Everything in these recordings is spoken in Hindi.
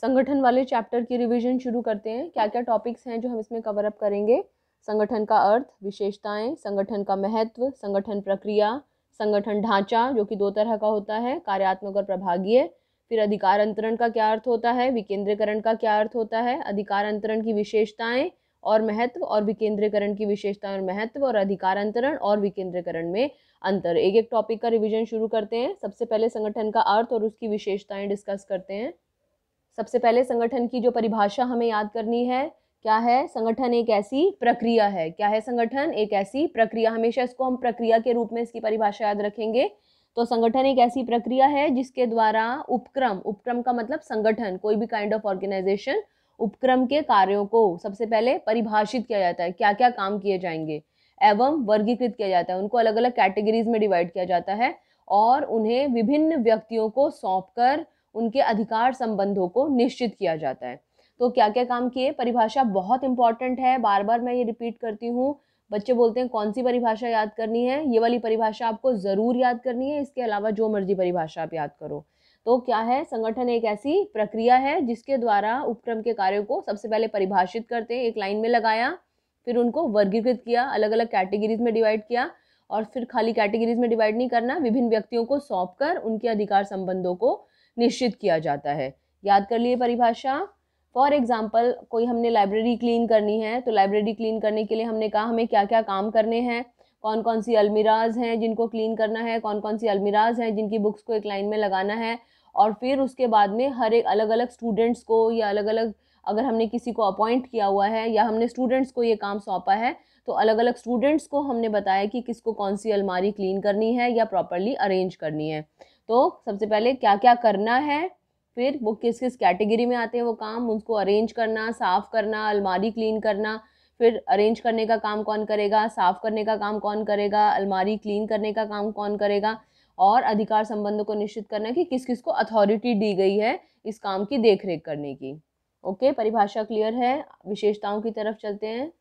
संगठन वाले चैप्टर की रिवीजन शुरू करते हैं क्या क्या टॉपिक्स हैं जो हम इसमें कवर अप करेंगे संगठन का अर्थ विशेषताएं संगठन का महत्व संगठन प्रक्रिया संगठन ढांचा जो कि दो तरह का होता है कार्यात्मक और प्रभागीय फिर अधिकार अंतरण का क्या अर्थ होता है विकेंद्रीकरण का क्या अर्थ होता है अधिकार अंतरण की विशेषताएँ और महत्व और विकेंद्रीकरण की विशेषताएं और महत्व और अधिकार अंतरण और विकेंद्रीकरण में अंतर एक एक टॉपिक का रिवीजन शुरू करते हैं सबसे पहले संगठन का अर्थ और उसकी विशेषताएं डिस्कस करते हैं सबसे पहले संगठन की जो परिभाषा हमें याद करनी है क्या है संगठन एक ऐसी प्रक्रिया है क्या है संगठन एक ऐसी प्रक्रिया हमेशा इसको हम प्रक्रिया के रूप में इसकी परिभाषा याद रखेंगे तो संगठन एक ऐसी प्रक्रिया है जिसके द्वारा उपक्रम उपक्रम का मतलब संगठन कोई भी काइंड ऑफ ऑर्गेनाइजेशन उपक्रम के कार्यों को सबसे पहले परिभाषित किया जाता है क्या क्या काम किए जाएंगे एवं वर्गीकृत किया जाता है उनको अलग अलग कैटेगरीज में डिवाइड किया जाता है और उन्हें विभिन्न व्यक्तियों को सौंप कर उनके अधिकार संबंधों को निश्चित किया जाता है तो क्या क्या काम किए परिभाषा बहुत इंपॉर्टेंट है बार बार मैं ये रिपीट करती हूँ बच्चे बोलते हैं कौन सी परिभाषा याद करनी है ये वाली परिभाषा आपको ज़रूर याद करनी है इसके अलावा जो मर्जी परिभाषा आप याद करो तो क्या है संगठन एक ऐसी प्रक्रिया है जिसके द्वारा उपक्रम के कार्यों को सबसे पहले परिभाषित करते हैं एक लाइन में लगाया फिर उनको वर्गीकृत किया अलग अलग कैटेगरीज में डिवाइड किया और फिर खाली कैटेगरीज में डिवाइड नहीं करना विभिन्न व्यक्तियों को सौंप कर उनके अधिकार संबंधों को निश्चित किया जाता है याद कर लिए परिभाषा फॉर एग्जाम्पल कोई हमने लाइब्रेरी क्लीन करनी है तो लाइब्रेरी क्लीन करने के लिए हमने कहा हमें क्या क्या काम करने हैं कौन कौन सी अलमिराज़ हैं जिनको क्लीन करना है कौन कौन सी अलमिराज हैं जिनकी बुक्स को एक लाइन में लगाना है और फिर उसके बाद में हर एक अलग अलग स्टूडेंट्स को या अलग अलग अगर हमने किसी को अपॉइंट किया हुआ है या हमने स्टूडेंट्स को ये काम सौंपा है तो अलग अलग स्टूडेंट्स को हमने बताया कि किसको कौन सी अलमारी क्लीन करनी है या प्रॉपरली अरेंज करनी है तो सबसे पहले क्या क्या करना है फिर वो किस किस कैटेगरी में आते हैं वो काम उनको अरेंज करना साफ़ करना अलमारी क्लीन करना फिर अरेंज करने का काम कौन करेगा साफ़ करने का काम कौन करेगा अलमारी क्लीन करने का काम कौन करेगा और अधिकार संबंधों को निश्चित करना कि किस किस को अथॉरिटी दी गई है इस काम की देखरेख करने की ओके परिभाषा क्लियर है विशेषताओं की तरफ चलते हैं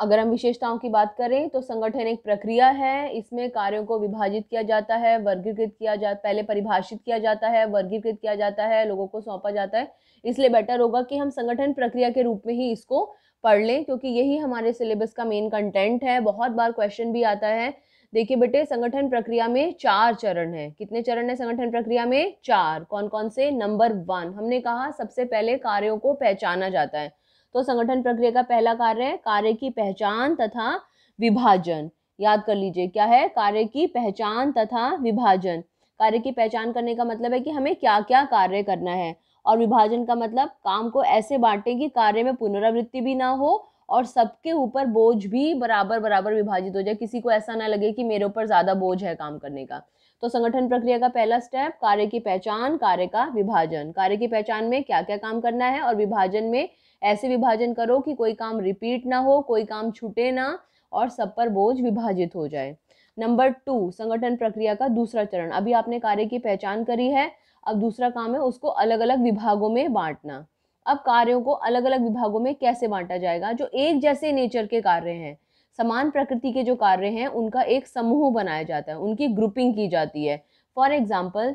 अगर हम विशेषताओं की बात करें तो संगठन एक प्रक्रिया है इसमें कार्यों को विभाजित किया जाता है वर्गीकृत किया जा पहले परिभाषित किया जाता है वर्गीकृत किया जाता है लोगों को सौंपा जाता है इसलिए बेटर होगा कि हम संगठन प्रक्रिया के रूप में ही इसको पढ़ लें क्योंकि यही हमारे सिलेबस का मेन कंटेंट है बहुत बार क्वेश्चन भी आता है देखिए बेटे संगठन प्रक्रिया में चार चरण है कितने चरण है संगठन प्रक्रिया में चार कौन कौन से नंबर वन हमने कहा सबसे पहले कार्यों को पहचाना जाता है तो संगठन प्रक्रिया का पहला कार्य है कार्य की पहचान तथा विभाजन याद कर लीजिए क्या है कार्य की पहचान तथा विभाजन कार्य की पहचान करने का मतलब है कि हमें क्या क्या कार्य करना है और विभाजन का मतलब काम को ऐसे बांटें कि कार्य में पुनरावृत्ति भी ना हो और सबके ऊपर बोझ भी बराबर बराबर विभाजित हो जाए किसी को ऐसा ना लगे कि मेरे ऊपर ज़्यादा बोझ है काम करने का तो संगठन प्रक्रिया का पहला स्टेप कार्य की पहचान कार्य का विभाजन कार्य की पहचान में क्या क्या काम करना है और विभाजन में ऐसे विभाजन करो कि कोई काम रिपीट ना हो कोई काम छूटे ना और सब पर बोझ विभाजित हो जाए नंबर टू संगठन प्रक्रिया का दूसरा चरण अभी आपने कार्य की पहचान करी है अब दूसरा काम है उसको अलग अलग विभागों में बांटना अब कार्यों को अलग अलग विभागों में कैसे बांटा जाएगा जो एक जैसे नेचर के कार्य हैं समान प्रकृति के जो कार्य हैं उनका एक समूह बनाया जाता है उनकी ग्रुपिंग की जाती है फॉर एग्जाम्पल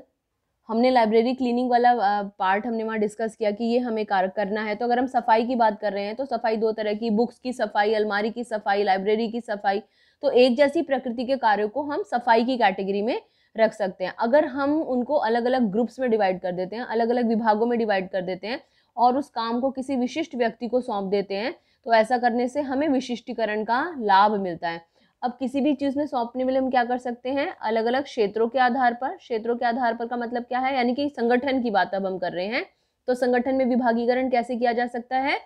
हमने लाइब्रेरी क्लीनिंग वाला पार्ट हमने वहाँ डिस्कस किया कि ये हमें कार्य करना है तो अगर हम सफाई की बात कर रहे हैं तो सफाई दो तरह की बुक्स की सफाई अलमारी की सफाई लाइब्रेरी की सफाई तो एक जैसी प्रकृति के कार्यों को हम सफाई की कैटेगरी में रख सकते हैं अगर हम उनको अलग अलग ग्रुप्स में डिवाइड कर देते हैं अलग अलग विभागों में डिवाइड कर देते हैं और उस काम को किसी विशिष्ट व्यक्ति को सौंप देते हैं तो ऐसा करने से हमें विशिष्टीकरण का लाभ मिलता है अब किसी भी चीज़ में सौंपने में हम क्या कर सकते हैं अलग अलग क्षेत्रों के आधार पर क्षेत्रों के आधार पर का मतलब क्या है यानी कि संगठन की बात अब हम कर रहे हैं तो संगठन में विभागीकरण कैसे किया जा सकता है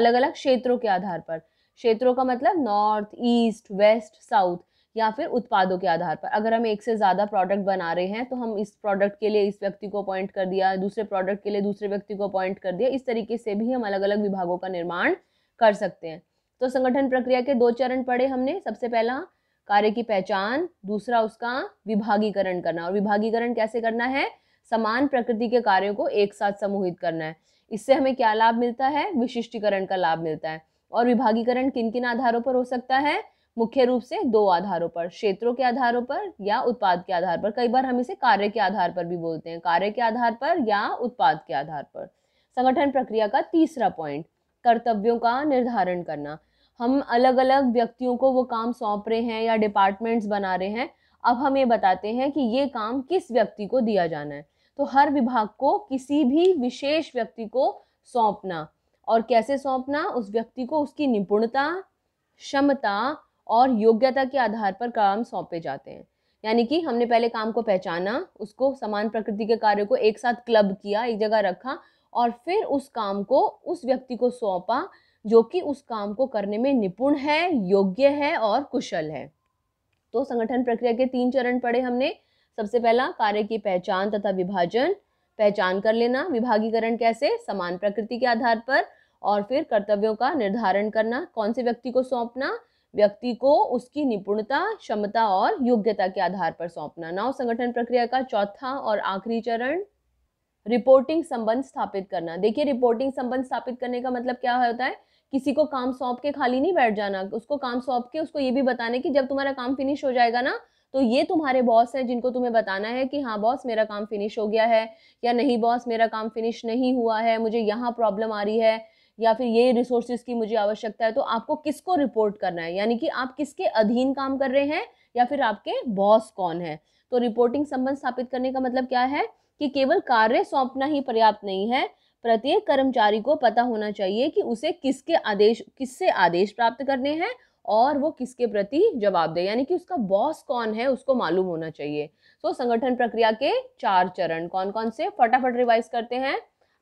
अलग अलग क्षेत्रों के आधार पर क्षेत्रों का मतलब नॉर्थ ईस्ट वेस्ट साउथ या फिर उत्पादों के आधार पर अगर हम एक से ज़्यादा प्रोडक्ट बना रहे हैं तो हम इस प्रोडक्ट के लिए इस व्यक्ति को अपॉइंट कर दिया दूसरे प्रोडक्ट के लिए दूसरे व्यक्ति को अपॉइंट कर दिया इस तरीके से भी हम अलग अलग विभागों का निर्माण कर सकते हैं तो संगठन प्रक्रिया के दो चरण पड़े हमने सबसे पहला कार्य की पहचान दूसरा उसका विभागीकरण करना और विभागीकरण कैसे करना है समान प्रकृति के कार्यों को एक साथ समूहित करना है इससे हमें क्या लाभ मिलता है विशिष्टीकरण का लाभ मिलता है और विभागीकरण किन किन आधारों पर हो सकता है मुख्य रूप से दो आधारों पर क्षेत्रों के आधारों पर या उत्पाद के आधार पर कई बार हम इसे कार्य के आधार पर भी बोलते हैं कार्य के आधार पर या उत्पाद के आधार पर संगठन प्रक्रिया का तीसरा पॉइंट कर्तव्यों का निर्धारण करना हम अलग अलग व्यक्तियों को वो काम सौंप रहे हैं या डिपार्टमेंट्स बना रहे हैं अब हम ये बताते हैं कि ये काम किस व्यक्ति को दिया जाना है तो हर विभाग को किसी भी विशेष व्यक्ति को सौंपना और कैसे सौंपना उस व्यक्ति को उसकी निपुणता क्षमता और योग्यता के आधार पर काम सौंपे जाते हैं यानी कि हमने पहले काम को पहचाना उसको समान प्रकृति के कार्यों को एक साथ क्लब किया एक जगह रखा और फिर उस काम को उस व्यक्ति को सौंपा जो कि उस काम को करने में निपुण है योग्य है और कुशल है तो संगठन प्रक्रिया के तीन चरण पढ़े हमने सबसे पहला कार्य की पहचान तथा विभाजन पहचान कर लेना विभागीकरण कैसे समान प्रकृति के आधार पर और फिर कर्तव्यों का निर्धारण करना कौन से व्यक्ति को सौंपना व्यक्ति को उसकी निपुणता क्षमता और योग्यता के आधार पर सौंपना नौ संगठन प्रक्रिया का चौथा और आखिरी चरण रिपोर्टिंग संबंध स्थापित करना देखिए रिपोर्टिंग संबंध स्थापित करने का मतलब क्या होता है किसी को काम सौंप के खाली नहीं बैठ जाना उसको काम सौंप के उसको ये भी बताने की जब तुम्हारा काम फिनिश हो जाएगा ना तो ये तुम्हारे बॉस हैं जिनको तुम्हें बताना है कि हाँ बॉस मेरा काम फिनिश हो गया है या नहीं बॉस मेरा काम फिनिश नहीं हुआ है मुझे यहाँ प्रॉब्लम आ रही है या फिर ये रिसोर्सेज की मुझे आवश्यकता है तो आपको किसको रिपोर्ट करना है यानी कि आप किसके अधीन काम कर रहे हैं या फिर आपके बॉस कौन है तो रिपोर्टिंग संबंध स्थापित करने का मतलब क्या है कि केवल कार्य सौंपना ही पर्याप्त नहीं है प्रत्येक कर्मचारी को पता होना चाहिए कि उसे किसके आदेश किससे आदेश प्राप्त करने हैं और वो किसके प्रति जवाबदेह यानी कि उसका बॉस कौन है उसको मालूम होना चाहिए तो so, संगठन प्रक्रिया के चार चरण कौन कौन से फटाफट रिवाइज करते हैं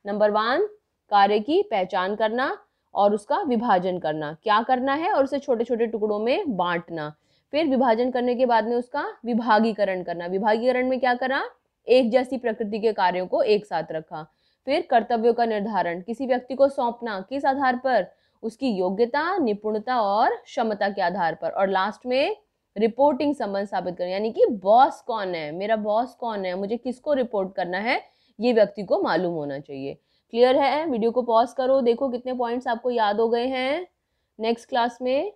नंबर वन कार्य की पहचान करना और उसका विभाजन करना क्या करना है और उसे छोटे छोटे टुकड़ों में बांटना फिर विभाजन करने के बाद में उसका विभागीकरण करना विभागीकरण में क्या करा एक जैसी प्रकृति के कार्यों को एक साथ रखा फिर कर्तव्यों का निर्धारण किसी व्यक्ति को सौंपना किस आधार पर उसकी योग्यता निपुणता और क्षमता के आधार पर और लास्ट में रिपोर्टिंग संबंध साबित करना यानी कि बॉस कौन है मेरा बॉस कौन है मुझे किसको रिपोर्ट करना है ये व्यक्ति को मालूम होना चाहिए क्लियर है वीडियो को पॉज करो देखो कितने पॉइंट्स आपको याद हो गए हैं नेक्स्ट क्लास में